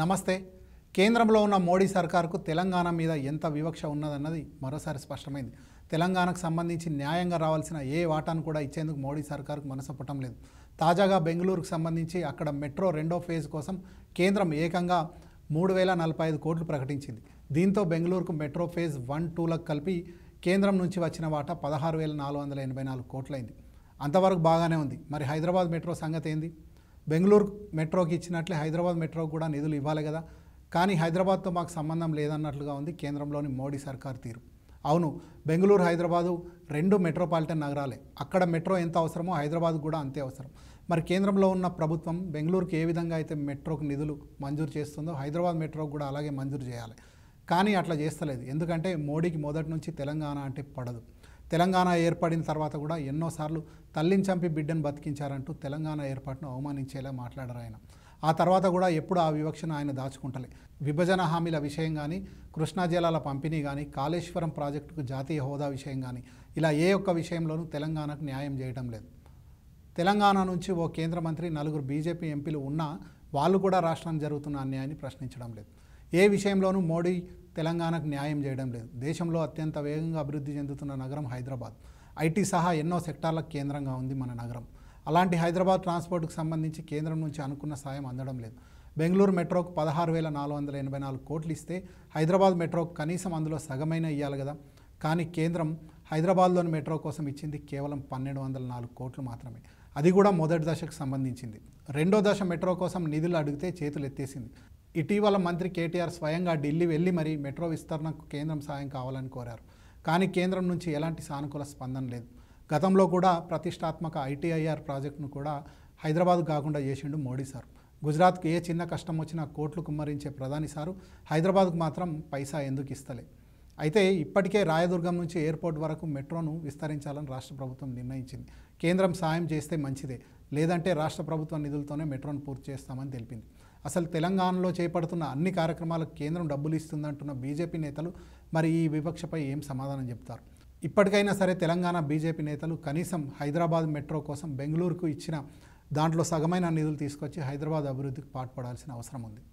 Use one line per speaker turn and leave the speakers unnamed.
నమస్తే కేంద్రంలో ఉన్న మోడీ సర్కార్కు తెలంగాణ మీద ఎంత వివక్ష ఉన్నదన్నది మరోసారి స్పష్టమైంది తెలంగాణకు సంబంధించి న్యాయంగా రావాల్సిన ఏ వాటాను కూడా ఇచ్చేందుకు మోడీ సర్కార్కు పుట్టం లేదు తాజాగా బెంగళూరుకు సంబంధించి అక్కడ మెట్రో రెండో ఫేజ్ కోసం కేంద్రం ఏకంగా మూడు వేల నలభై ఐదు కోట్లు ప్రకటించింది దీంతో బెంగళూరుకు మెట్రో ఫేజ్ వన్ టూలకు కలిపి కేంద్రం నుంచి వచ్చిన వాట పదహారు వేల నాలుగు వందల ఎనభై నాలుగు కోట్లయింది అంతవరకు బాగానే ఉంది మరి హైదరాబాద్ మెట్రో సంగతి ఏంది బెంగళూరు మెట్రోకి ఇచ్చినట్లే హైదరాబాద్ మెట్రోకి కూడా నిధులు ఇవ్వాలి కదా కానీ హైదరాబాద్తో మాకు సంబంధం లేదన్నట్లుగా ఉంది కేంద్రంలోని మోడీ సర్కార్ తీరు అవును బెంగళూరు హైదరాబాదు రెండు మెట్రోపాలిటన్ నగరాలే అక్కడ మెట్రో ఎంత అవసరమో హైదరాబాద్ కూడా అంతే అవసరం మరి కేంద్రంలో ఉన్న ప్రభుత్వం బెంగళూరుకి ఏ విధంగా అయితే మెట్రోకు నిధులు మంజూరు చేస్తుందో హైదరాబాద్ మెట్రోకి కూడా అలాగే మంజూరు చేయాలి కానీ అట్లా చేస్తలేదు ఎందుకంటే మోడీకి మొదటి నుంచి తెలంగాణ అంటే పడదు తెలంగాణ ఏర్పడిన తర్వాత కూడా ఎన్నోసార్లు తల్లిని చంపి బిడ్డను బతికించారంటూ తెలంగాణ ఏర్పాటును అవమానించేలా మాట్లాడారు ఆయన ఆ తర్వాత కూడా ఎప్పుడు ఆ వివక్షను ఆయన దాచుకుంటలే విభజన హామీల విషయం కానీ కృష్ణా జిల్లాల పంపిణీ కానీ కాళేశ్వరం ప్రాజెక్టుకు జాతీయ హోదా విషయం కానీ ఇలా ఏ ఒక్క విషయంలోనూ తెలంగాణకు న్యాయం చేయడం లేదు తెలంగాణ నుంచి ఓ కేంద్ర మంత్రి నలుగురు బీజేపీ ఎంపీలు ఉన్నా వాళ్ళు కూడా రాష్ట్రం జరుగుతున్న అన్యాయాన్ని ప్రశ్నించడం లేదు ఏ విషయంలోనూ మోడీ తెలంగాణకు న్యాయం చేయడం లేదు దేశంలో అత్యంత వేగంగా అభివృద్ధి చెందుతున్న నగరం హైదరాబాద్ ఐటీ సహా ఎన్నో సెక్టార్లకు కేంద్రంగా ఉంది మన నగరం అలాంటి హైదరాబాద్ ట్రాన్స్పోర్ట్కు సంబంధించి కేంద్రం నుంచి అనుకున్న సాయం అందడం లేదు బెంగళూరు మెట్రోకు పదహారు వేల నాలుగు వందల ఎనభై నాలుగు కోట్లు ఇస్తే హైదరాబాద్ మెట్రోకు కనీసం అందులో సగమైన ఇవ్వాలి కదా కానీ కేంద్రం హైదరాబాద్లోని మెట్రో కోసం ఇచ్చింది కేవలం పన్నెండు వందల నాలుగు కోట్లు మాత్రమే అది కూడా మొదటి దశకు సంబంధించింది రెండో దశ మెట్రో కోసం నిధులు అడిగితే చేతులు ఎత్తేసింది ఇటీవల మంత్రి కేటీఆర్ స్వయంగా ఢిల్లీ వెళ్ళి మరి మెట్రో విస్తరణకు కేంద్రం సాయం కావాలని కోరారు కానీ కేంద్రం నుంచి ఎలాంటి సానుకూల స్పందన లేదు గతంలో కూడా ప్రతిష్టాత్మక ఐటీఐఆర్ ప్రాజెక్టును కూడా హైదరాబాద్ కాకుండా చేసిండు మోడీ సార్ గుజరాత్కు ఏ చిన్న కష్టం వచ్చినా కోట్లు కుమ్మరించే ప్రధాని సారు హైదరాబాద్కు మాత్రం పైసా ఎందుకు ఇస్తలే అయితే ఇప్పటికే రాయదుర్గం నుంచి ఎయిర్పోర్ట్ వరకు మెట్రోను విస్తరించాలని రాష్ట్ర ప్రభుత్వం నిర్ణయించింది కేంద్రం సాయం చేస్తే మంచిదే లేదంటే రాష్ట్ర ప్రభుత్వ నిధులతోనే మెట్రోను పూర్తి చేస్తామని తెలిపింది అసలు తెలంగాణలో చేపడుతున్న అన్ని కార్యక్రమాలకు కేంద్రం డబ్బులు ఇస్తుందంటున్న బీజేపీ నేతలు మరి ఈ వివక్షపై ఏం సమాధానం చెప్తారు ఇప్పటికైనా సరే తెలంగాణ బీజేపీ నేతలు కనీసం హైదరాబాద్ మెట్రో కోసం బెంగళూరుకు ఇచ్చిన దాంట్లో సగమైన నిధులు తీసుకొచ్చి హైదరాబాద్ అభివృద్ధికి పాటుపడాల్సిన అవసరం ఉంది